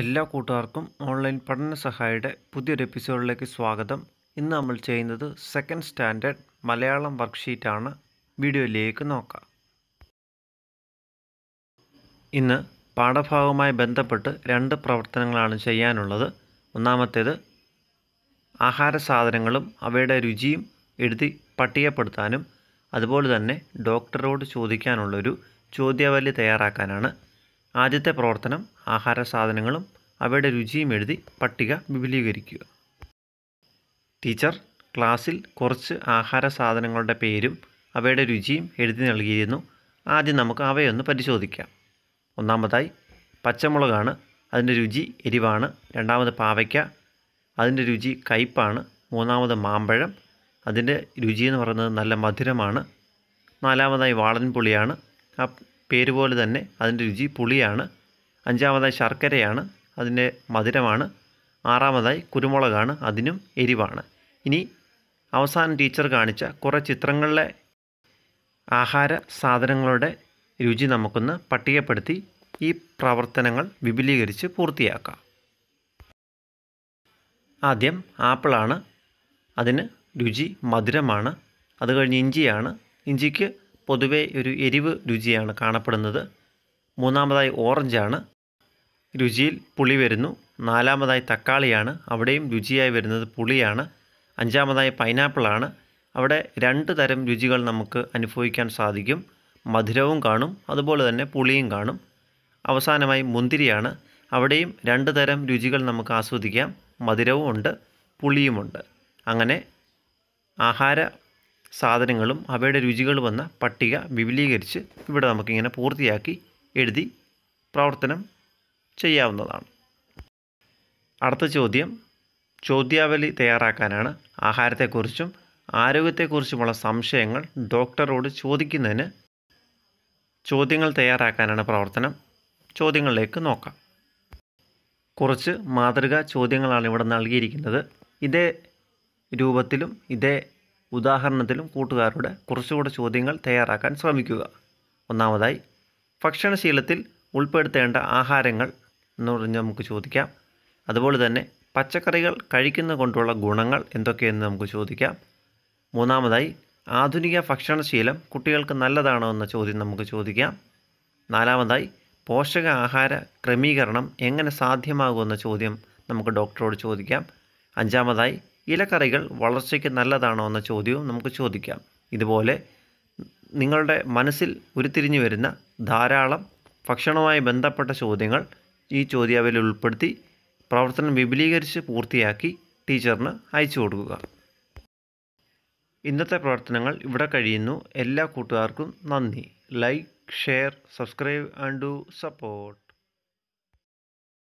എല്ലാ കൂട്ടുകാർക്കും ഓൺലൈൻ പഠന സഹായിയുടെ പുതിയൊരു എപ്പിസോഡിലേക്ക് സ്വാഗതം ഇന്ന് നമ്മൾ ചെയ്യുന്നത് സെക്കൻഡ് സ്റ്റാൻഡേർഡ് മലയാളം വർക്ക്ഷീറ്റാണ് വീഡിയോയിലേക്ക് നോക്കാം ഇന്ന് പാഠഭാഗവുമായി ബന്ധപ്പെട്ട് രണ്ട് പ്രവർത്തനങ്ങളാണ് ചെയ്യാനുള്ളത് ഒന്നാമത്തേത് ആഹാര സാധനങ്ങളും അവയുടെ രുചിയും എഴുതി പട്ടികപ്പെടുത്താനും അതുപോലെ തന്നെ ഡോക്ടറോട് ചോദിക്കാനുള്ളൊരു ചോദ്യാവലി തയ്യാറാക്കാനാണ് ആദ്യത്തെ പ്രവർത്തനം ആഹാര സാധനങ്ങളും അവയുടെ രുചിയും എഴുതി പട്ടിക വിപുലീകരിക്കുക ടീച്ചർ ക്ലാസ്സിൽ കുറച്ച് ആഹാര സാധനങ്ങളുടെ പേരും അവയുടെ രുചിയും എഴുതി നൽകിയിരുന്നു ആദ്യം നമുക്ക് അവയൊന്ന് പരിശോധിക്കാം ഒന്നാമതായി പച്ചമുളകാണ് അതിൻ്റെ രുചി എരിവാണ് രണ്ടാമത് പാവയ്ക്ക അതിൻ്റെ രുചി കയ്പ്പാണ് മൂന്നാമത് മാമ്പഴം അതിൻ്റെ രുചി എന്ന് പറയുന്നത് നല്ല മധുരമാണ് നാലാമതായി വാളൻപുളിയാണ് പേര് പോലെ തന്നെ അതിൻ്റെ രുചി പുളിയാണ് അഞ്ചാമതായി ശർക്കരയാണ് അതിൻ്റെ മധുരമാണ് ആറാമതായി കുരുമുളകാണ് അതിനും എരിവാണ് ഇനി അവസാനം ടീച്ചർ കാണിച്ച കുറേ ചിത്രങ്ങളിലെ ആഹാര സാധനങ്ങളുടെ രുചി നമുക്കൊന്ന് പട്ടികപ്പെടുത്തി ഈ പ്രവർത്തനങ്ങൾ വിപുലീകരിച്ച് പൂർത്തിയാക്കാം ആദ്യം ആപ്പിളാണ് അതിന് രുചി മധുരമാണ് അത് കഴിഞ്ഞ് ഇഞ്ചിയാണ് ഇഞ്ചിക്ക് പൊതുവെ ഒരു എരിവ് രുചിയാണ് കാണപ്പെടുന്നത് മൂന്നാമതായി ഓറഞ്ചാണ് രുചിയിൽ പുളി വരുന്നു നാലാമതായി തക്കാളിയാണ് അവിടെയും രുചിയായി വരുന്നത് പുളിയാണ് അഞ്ചാമതായി പൈനാപ്പിളാണ് അവിടെ രണ്ട് തരം രുചികൾ നമുക്ക് അനുഭവിക്കാൻ സാധിക്കും മധുരവും കാണും അതുപോലെ തന്നെ പുളിയും കാണും അവസാനമായി മുന്തിരിയാണ് അവിടെയും രണ്ട് തരം രുചികൾ നമുക്ക് ആസ്വദിക്കാം മധുരവും ഉണ്ട് പുളിയുമുണ്ട് അങ്ങനെ ആഹാര സാധനങ്ങളും അവയുടെ രുചികളും വന്ന പട്ടിക വിപുലീകരിച്ച് ഇവിടെ നമുക്കിങ്ങനെ പൂർത്തിയാക്കി എഴുതി പ്രവർത്തനം ചെയ്യാവുന്നതാണ് അടുത്ത ചോദ്യം ചോദ്യാവലി തയ്യാറാക്കാനാണ് ആഹാരത്തെക്കുറിച്ചും ആരോഗ്യത്തെക്കുറിച്ചുമുള്ള സംശയങ്ങൾ ഡോക്ടറോട് ചോദിക്കുന്നതിന് ചോദ്യങ്ങൾ തയ്യാറാക്കാനാണ് പ്രവർത്തനം ചോദ്യങ്ങളിലേക്ക് നോക്കാം കുറച്ച് മാതൃകാ ചോദ്യങ്ങളാണ് ഇവിടെ നൽകിയിരിക്കുന്നത് ഇതേ രൂപത്തിലും ഇതേ ഉദാഹരണത്തിലും കൂട്ടുകാരുടെ കുറച്ചുകൂടെ ചോദ്യങ്ങൾ തയ്യാറാക്കാൻ ശ്രമിക്കുക ഒന്നാമതായി ഭക്ഷണശീലത്തിൽ ഉൾപ്പെടുത്തേണ്ട ആഹാരങ്ങൾ എന്ന് പറഞ്ഞ് നമുക്ക് ചോദിക്കാം അതുപോലെ തന്നെ പച്ചക്കറികൾ കഴിക്കുന്ന കൊണ്ടുള്ള ഗുണങ്ങൾ എന്തൊക്കെയെന്ന് നമുക്ക് ചോദിക്കാം മൂന്നാമതായി ആധുനിക ഭക്ഷണശീലം കുട്ടികൾക്ക് നല്ലതാണോ എന്ന ചോദ്യം നമുക്ക് ചോദിക്കാം നാലാമതായി പോഷക ആഹാര ക്രമീകരണം എങ്ങനെ സാധ്യമാകുമെന്ന ചോദ്യം നമുക്ക് ഡോക്ടറോട് ചോദിക്കാം അഞ്ചാമതായി ഇലക്കറികൾ വളർച്ചയ്ക്ക് നല്ലതാണോ എന്ന ചോദ്യവും നമുക്ക് ചോദിക്കാം ഇതുപോലെ നിങ്ങളുടെ മനസ്സിൽ ഉരുത്തിരിഞ്ഞു വരുന്ന ധാരാളം ഭക്ഷണവുമായി ബന്ധപ്പെട്ട ചോദ്യങ്ങൾ ഈ ചോദ്യാവലിൽ ഉൾപ്പെടുത്തി പ്രവർത്തനം വിപുലീകരിച്ച് പൂർത്തിയാക്കി ടീച്ചറിന് അയച്ചു കൊടുക്കുക ഇന്നത്തെ പ്രവർത്തനങ്ങൾ ഇവിടെ കഴിയുന്നു എല്ലാ കൂട്ടുകാർക്കും നന്ദി like share subscribe and do support